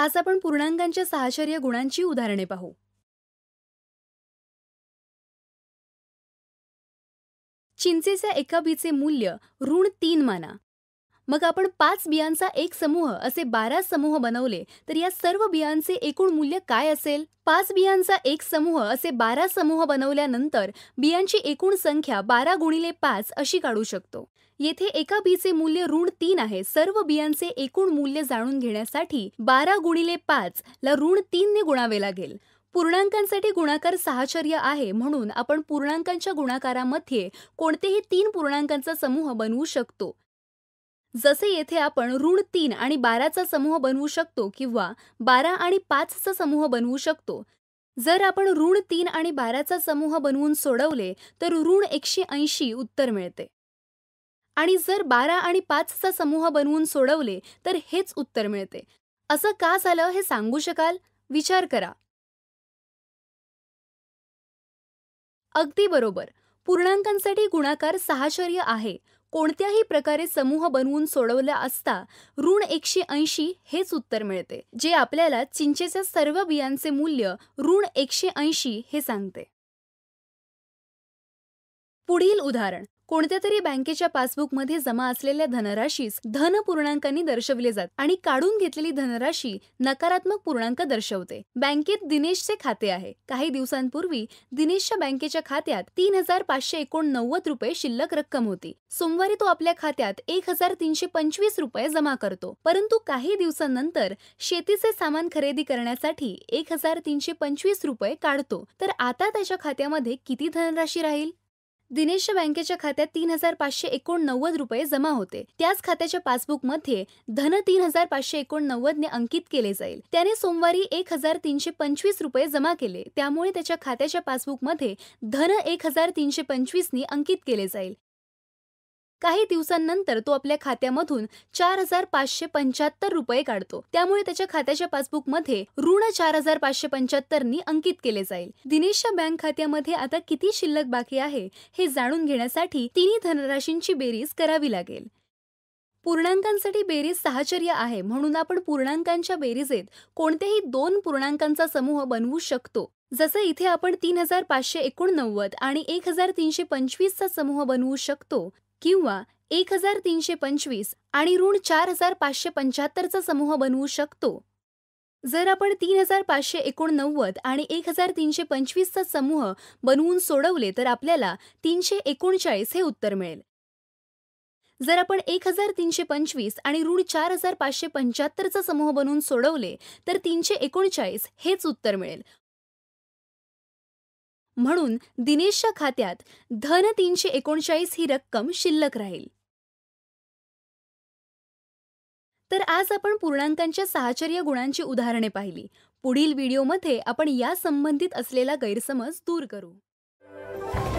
आज आपण पूर्णांकांच्या साहचर्य गुणांची उदाहरणे पाहू चिंचेच्या एका बीचे मूल्य ऋण तीन माना मग आपण पाच बियांचा एक समूह असे बारा समूह बनवले तर या सर्व बियांचे एकूण मूल्य काय असेल पाच बियांचा एक समूह असे बारा समूह बनवल्यानंतर बियांची एकूण संख्या बारा गुणिले पाच अशी काढू शकतो येथे एका बीचे मूल्य ऋण तीन आहे सर्व बियांचे एकूण मूल्य जाणून घेण्यासाठी बारा गुणिले पाच ला ऋण तीनने गुणावे लागेल पूर्णांकांसाठी गुणाकार साहचर्य आहे म्हणून आपण पूर्णांकांच्या गुणाकारामध्ये कोणतेही तीन पूर्णांकांचा समूह बनवू शकतो जसे येथे आपण ऋण तीन आणि बाराचा समूह बनवू शकतो किंवा बारा आणि पाचचा समूह बनवू शकतो जर आपण ऋण तीन आणि बाराचा समूह बनवून सोडवले तर ऋण एकशे ऐंशी उत्तर मिळते आणि जर बारा आणि पाचचा समूह बनवून सोडवले तर हेच उत्तर मिळते असं का झालं हे सांगू शकाल विचार करा अगदी बरोबर पूर्णांकांसाठी गुणाकार सहाशर्य आहे कोणत्याही प्रकारे समूह बनवून सोडवला असता ऋण एकशे ऐंशी हेच उत्तर मिळते जे आपल्याला चिंचेच्या सर्व बियांचे मूल्य ऋण एकशे ऐंशी हे सांगते पुढील उदाहरण कोणत्या तरी बँकेच्या पासबुकमध्ये जमा असलेल्या धनराशीस धन पूर्णांकांनी दर्शविले जात आणि काढून घेतलेली धनराशी नकारात्मक पूर्णांक दर्शवते बँकेत दिनेशचे खाते आहे काही दिवसांपूर्वी दिनेशच्या बँकेच्या खात्यात तीन हजार पाचशे एकोणनव्वद रुपये शिल्लक रक्कम होती सोमवारी तो आपल्या खात्यात एक हजार तीनशे पंचवीस रुपये जमा करतो परंतु काही दिवसांनंतर शेतीचे सामान खरेदी करण्यासाठी एक हजार तीनशे पंचवीस रुपये काढतो तर आता त्याच्या खात्यामध्ये किती धनराशी राहील दिनेश बँकेच्या खात्यात तीन हजार पाचशे एकोणनव्वद रुपये जमा होते त्याच खात्याच्या पासबुकमध्ये धन तीन हजार पाचशे एकोणनव्वदने अंकित केले जाईल त्याने सोमवारी एक हजार तीनशे पंचवीस रुपये जमा केले त्यामुळे त्याच्या खात्याच्या पासबुकमध्ये धन एक हजार तीनशे पंचवीसनी अंकित केले जाईल काही दिवसांनंतर तो आपल्या खात्यामधून चार हजार पाचशे पंच्याहत्तर रुपये काढतो त्यामुळे त्याच्या खात्याच्या पासबुकमध्ये ऋण चार हजार पाचशे पंच्याहत्तरनी अंकित केले जाईल दिनेशच्या बँक खात्यामध्ये आता किती शिल्लक बाकी आहे हे जाणून घेण्यासाठी तिन्ही धनराशींची बेरीज करावी लागेल पूर्णांकांसाठी बेरीज साहचर्य आहे म्हणून आपण पूर्णांकांच्या बेरीजेत कोणत्याही दोन पूर्णांकांचा समूह बनवू शकतो जसं इथे आपण तीन हजार पाचशे एकोणनव्वद आणि एक हजार तीनशे पंचवीसचा समूह बनवू शकतो किंवा एक हजार तीनशे पंचवीस आणि ऋण चार हजार पाचशे पंच्याहत्तरचा समूह बनवू शकतो जर आपण तीन हजार पाचशे एकोणनव्वद आणि एक हजार तीनशे पंचवीसचा समूह बनवून सोडवले तर आपल्याला तीनशे एकोणचाळीस हे उत्तर मिळेल जर आपण एक हजार तीनशे पंचवीस आणि ऋण चार हजार पाचशे पंच्याहत्तरचा समूह बनवून सोडवले तर तीनशे एकोणचाळीस हेच उत्तर मिळेल म्हणून दिनेशच्या खात्यात धन तीनशे एकोणचाळीस ही रक्कम शिल्लक राहील तर आज आपण पूर्णांकांच्या साहचर्य गुणांची उदाहरणे पाहिली पुढील व्हिडिओमध्ये आपण या संबंधित असलेला गैरसमज दूर करू